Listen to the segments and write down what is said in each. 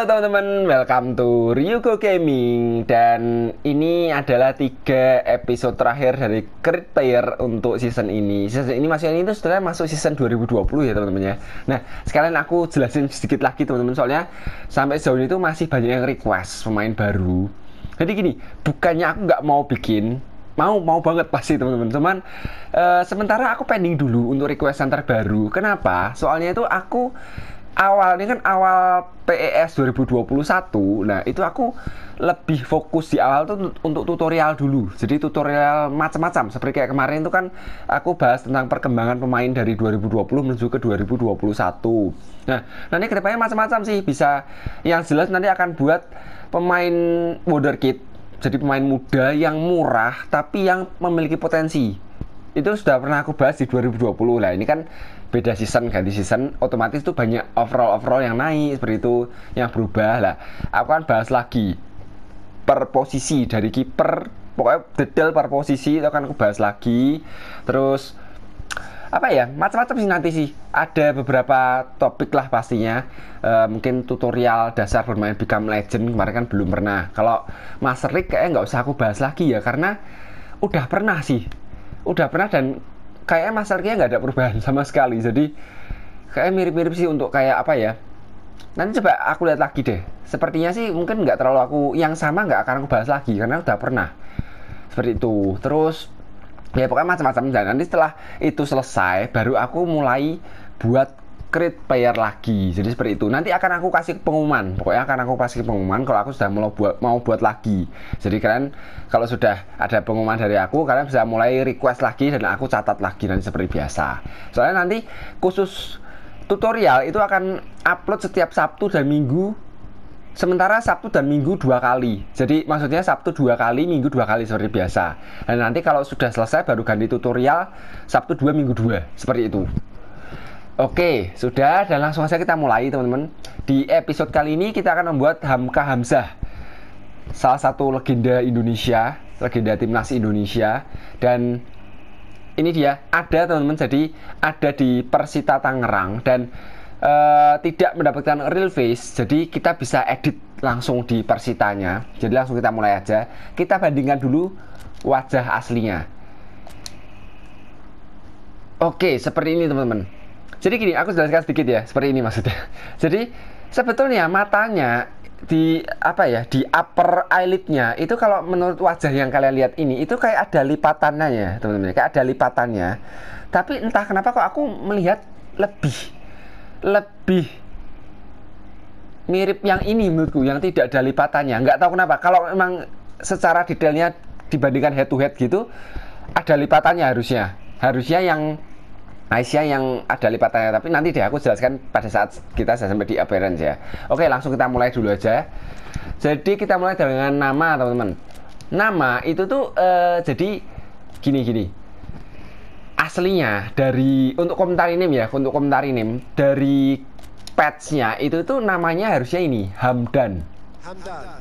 Halo teman-teman, welcome to Ryugo Gaming Dan ini adalah tiga episode terakhir dari crit tier untuk season ini Season ini masih ini itu sebenarnya masuk season 2020 ya teman-teman ya Nah, sekalian aku jelasin sedikit lagi teman-teman Soalnya sampai sejauh ini itu masih banyak yang request pemain baru Jadi gini, bukannya aku nggak mau bikin mau mau banget pasti teman-teman cuman uh, sementara aku pending dulu untuk requestan terbaru kenapa soalnya itu aku awal ini kan awal PES 2021 nah itu aku lebih fokus di awal tuh untuk tutorial dulu jadi tutorial macam-macam seperti kayak kemarin itu kan aku bahas tentang perkembangan pemain dari 2020 menuju ke 2021 nah nanti kedepannya macam-macam sih bisa yang jelas nanti akan buat pemain wonderkid jadi pemain muda yang murah tapi yang memiliki potensi itu sudah pernah aku bahas di 2020 lah ini kan beda season ganti season otomatis tuh banyak overall overall yang naik seperti itu yang berubah lah aku kan bahas lagi per posisi dari kiper pokoknya detail per posisi itu akan aku bahas lagi terus apa ya macam-macam sih nanti sih ada beberapa topik lah pastinya e, mungkin tutorial dasar bermain Become Legend kemarin kan belum pernah kalau Mas Rick kayaknya nggak usah aku bahas lagi ya karena udah pernah sih udah pernah dan kayaknya masarnya nggak ada perubahan sama sekali jadi kayak mirip-mirip sih untuk kayak apa ya nanti coba aku lihat lagi deh sepertinya sih mungkin nggak terlalu aku yang sama nggak akan aku bahas lagi karena udah pernah seperti itu terus ya pokoknya macam-macam dan nanti setelah itu selesai baru aku mulai buat create player lagi jadi seperti itu nanti akan aku kasih pengumuman pokoknya akan aku kasih pengumuman kalau aku sudah mau buat mau buat lagi jadi kalian kalau sudah ada pengumuman dari aku kalian bisa mulai request lagi dan aku catat lagi dan seperti biasa soalnya nanti khusus tutorial itu akan upload setiap Sabtu dan Minggu Sementara Sabtu dan Minggu dua kali. Jadi maksudnya Sabtu dua kali, Minggu dua kali seperti biasa. Dan nanti kalau sudah selesai baru ganti tutorial Sabtu dua, Minggu dua seperti itu. Oke, sudah dan langsung saja kita mulai teman-teman. Di episode kali ini kita akan membuat Hamka Hamzah. Salah satu legenda Indonesia, legenda timnas Indonesia dan ini dia ada teman-teman jadi ada di Persita Tangerang dan uh, tidak mendapatkan real face jadi kita bisa edit langsung di Persitanya. Jadi langsung kita mulai aja. Kita bandingkan dulu wajah aslinya. Oke, seperti ini teman-teman jadi gini, aku jelaskan sedikit ya, seperti ini maksudnya. Jadi sebetulnya matanya di apa ya di upper eyelidnya itu kalau menurut wajah yang kalian lihat ini itu kayak ada lipatannya ya teman-teman kayak ada lipatannya tapi entah kenapa kok aku melihat lebih lebih mirip yang ini menurutku yang tidak ada lipatannya nggak tahu kenapa kalau memang secara detailnya dibandingkan head to head gitu ada lipatannya harusnya harusnya yang Aisyah yang ada lipatannya tapi nanti deh aku jelaskan pada saat kita sampai di appearance ya oke langsung kita mulai dulu aja jadi kita mulai dengan nama teman-teman nama itu tuh uh, jadi gini gini aslinya dari untuk komentar ini ya untuk komentar ini dari patchnya itu tuh namanya harusnya ini Hamdan Hamdan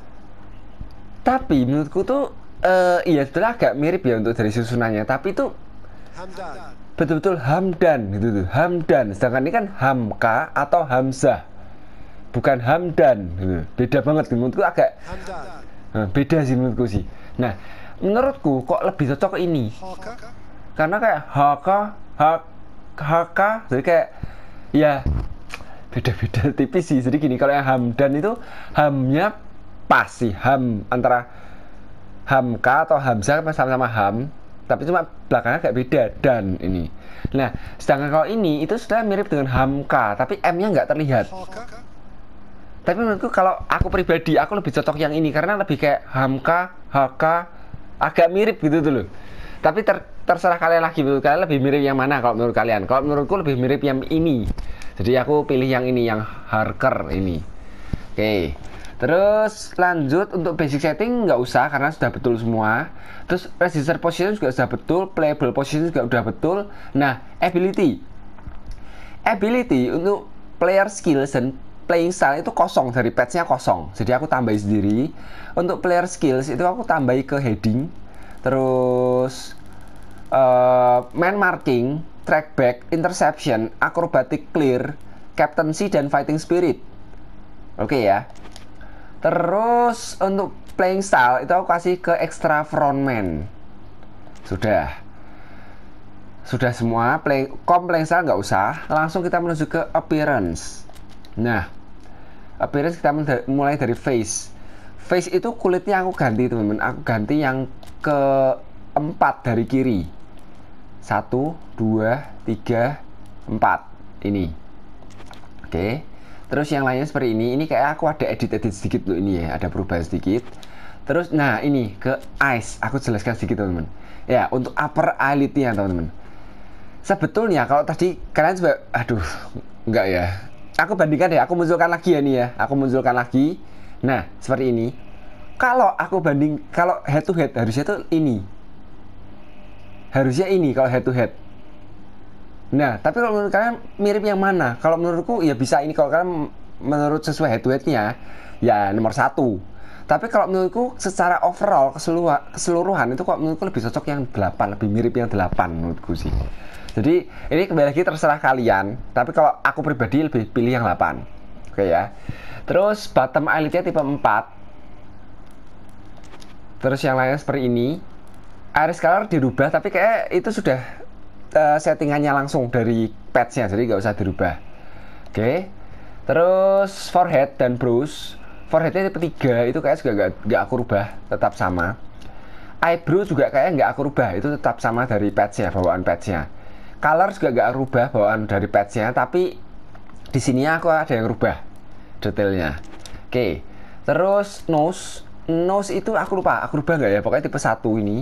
tapi menurutku tuh uh, iya setelah agak mirip ya untuk dari susunannya tapi tuh Hamdan betul-betul hamdan gitu tuh hamdan sedangkan ini kan hamka atau hamzah bukan hamdan gitu. beda banget menurutku agak nah, beda sih menurutku sih nah menurutku kok lebih cocok ini karena kayak haka hak haka jadi kayak ya beda-beda tipis sih jadi gini kalau yang hamdan itu hamnya pas sih ham antara hamka atau hamzah sama-sama ham tapi cuma belakangnya agak beda dan ini nah sedangkan kalau ini itu sudah mirip dengan Hamka tapi M nya nggak terlihat tapi menurutku kalau aku pribadi aku lebih cocok yang ini karena lebih kayak Hamka HK agak mirip gitu dulu. tapi ter terserah kalian lagi menurut kalian lebih mirip yang mana kalau menurut kalian kalau menurutku lebih mirip yang ini jadi aku pilih yang ini yang Harker ini oke okay. Terus lanjut untuk basic setting nggak usah karena sudah betul semua. Terus register position juga sudah betul, playable position juga sudah betul. Nah, ability. Ability untuk player skills dan playing style itu kosong dari patchnya kosong. Jadi aku tambahi sendiri. Untuk player skills itu aku tambahi ke heading, terus uh, man marking, track back, interception, acrobatic clear, captaincy dan fighting spirit. Oke okay ya. Terus untuk playing style itu aku kasih ke extra frontman. Sudah. Sudah semua, play, kom playing style nggak usah. Langsung kita menuju ke appearance. Nah, appearance kita mulai dari face. Face itu kulitnya aku ganti teman-teman. Aku ganti yang ke empat dari kiri. Satu, dua, tiga, empat. Ini. Oke. Okay Terus yang lainnya seperti ini. Ini kayak aku ada edit-edit sedikit loh ini ya, ada perubahan sedikit. Terus nah ini ke eyes, aku jelaskan sedikit teman-teman. Ya, untuk upper eyelidnya teman-teman. Sebetulnya kalau tadi kalian coba aduh, enggak ya. Aku bandingkan deh. aku munculkan lagi ya nih ya. Aku munculkan lagi. Nah, seperti ini. Kalau aku banding kalau head to head harusnya tuh ini. Harusnya ini kalau head to head Nah, tapi kalau menurut kalian mirip yang mana? Kalau menurutku ya bisa ini kalau kalian menurut sesuai head to headnya ya nomor satu. Tapi kalau menurutku secara overall keseluruhan, itu kok menurutku lebih cocok yang 8, lebih mirip yang 8 menurutku sih. Jadi ini kembali lagi terserah kalian, tapi kalau aku pribadi lebih pilih yang 8. Oke ya. Terus bottom eyelidnya tipe 4. Terus yang lainnya seperti ini. Iris color dirubah tapi kayak itu sudah uh, settingannya langsung dari patchnya jadi nggak usah dirubah oke okay. terus forehead dan brows foreheadnya tipe 3 itu kayak juga nggak aku rubah tetap sama eyebrow juga kayak nggak aku rubah itu tetap sama dari patchnya bawaan patchnya color juga nggak rubah bawaan dari patchnya tapi di sini aku ada yang rubah detailnya oke okay. terus nose nose itu aku lupa aku rubah nggak ya pokoknya tipe satu ini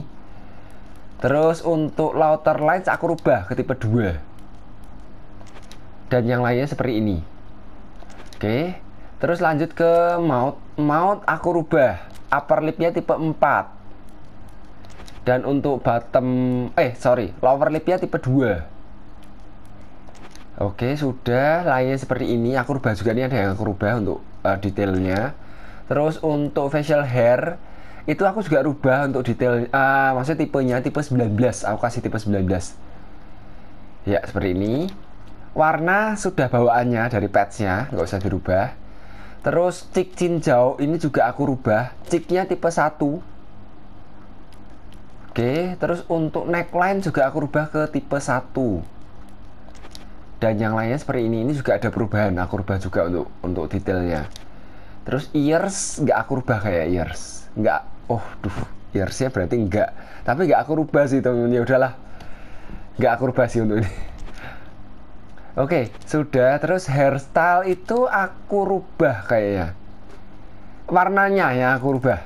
Terus untuk louter lights aku rubah ke tipe 2. Dan yang lainnya seperti ini. Oke. Terus lanjut ke mount. Mount aku rubah upper lipnya tipe 4. Dan untuk bottom eh sorry, lower lipnya tipe 2. Oke, sudah lainnya seperti ini. Aku rubah juga ini ada yang aku rubah untuk uh, detailnya. Terus untuk facial hair itu aku juga rubah untuk detail uh, maksudnya tipenya tipe 19 aku kasih tipe 19 ya seperti ini warna sudah bawaannya dari patchnya nggak usah dirubah terus cik cincau ini juga aku rubah ciknya tipe 1 oke terus untuk neckline juga aku rubah ke tipe 1 dan yang lainnya seperti ini ini juga ada perubahan aku rubah juga untuk untuk detailnya terus ears nggak aku rubah kayak ears nggak oh duh ya harusnya berarti enggak tapi enggak aku rubah sih teman-teman ya udahlah enggak aku rubah sih untuk ini oke okay, sudah terus hairstyle itu aku rubah kayaknya warnanya ya aku rubah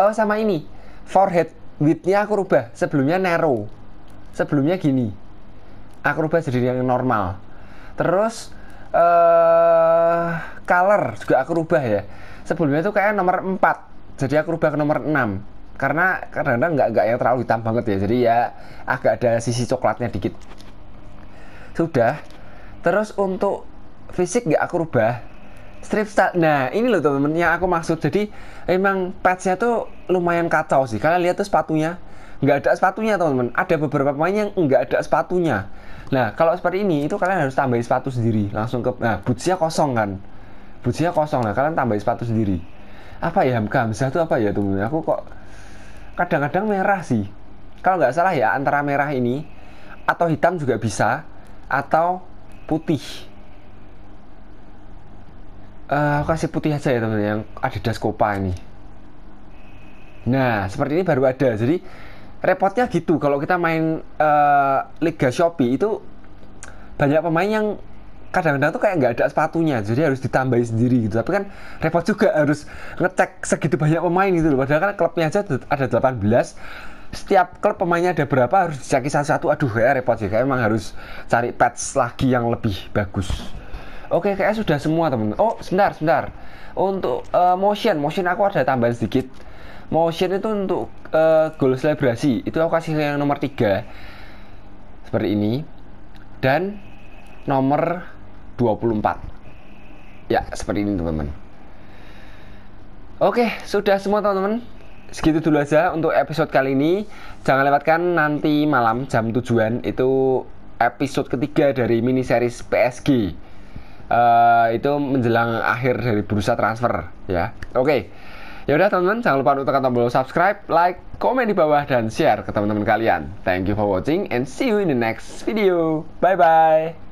oh sama ini forehead widthnya aku rubah sebelumnya narrow sebelumnya gini aku rubah jadi yang normal terus uh, color juga aku rubah ya sebelumnya itu kayak nomor 4 jadi aku rubah ke nomor 6 karena kadang-kadang nggak -kadang yang terlalu hitam banget ya jadi ya agak ada sisi coklatnya dikit sudah terus untuk fisik nggak aku rubah strip style nah ini loh temen-temen yang aku maksud jadi emang patchnya tuh lumayan kacau sih kalian lihat tuh sepatunya nggak ada sepatunya teman-teman ada beberapa pemain yang nggak ada sepatunya nah kalau seperti ini itu kalian harus tambahin sepatu sendiri langsung ke nah bootsnya kosong kan bootsnya kosong lah. kalian tambahin sepatu sendiri apa ya Hamzah itu apa ya temen aku kok kadang-kadang merah sih kalau nggak salah ya antara merah ini atau hitam juga bisa atau putih uh, aku kasih putih aja ya teman-teman yang Adidas Copa ini nah seperti ini baru ada jadi repotnya gitu kalau kita main uh, Liga Shopee itu banyak pemain yang kadang-kadang tuh kayak nggak ada sepatunya jadi harus ditambahin sendiri gitu tapi kan repot juga harus ngecek segitu banyak pemain gitu loh padahal kan klubnya aja ada 18 setiap klub pemainnya ada berapa harus dicari satu-satu aduh kayak repot sih kayak emang harus cari patch lagi yang lebih bagus oke kayak sudah semua temen oh sebentar sebentar untuk uh, motion motion aku ada tambahan sedikit motion itu untuk uh, eh, goal selebrasi itu aku kasih yang nomor 3 seperti ini dan nomor 24 ya seperti ini teman-teman oke sudah semua teman-teman segitu dulu aja untuk episode kali ini jangan lewatkan nanti malam jam tujuan itu episode ketiga dari mini series PSG uh, eh, itu menjelang akhir dari bursa transfer ya oke yaudah ya udah teman-teman jangan lupa untuk tekan tombol subscribe like komen di bawah dan share ke teman-teman kalian thank you for watching and see you in the next video bye bye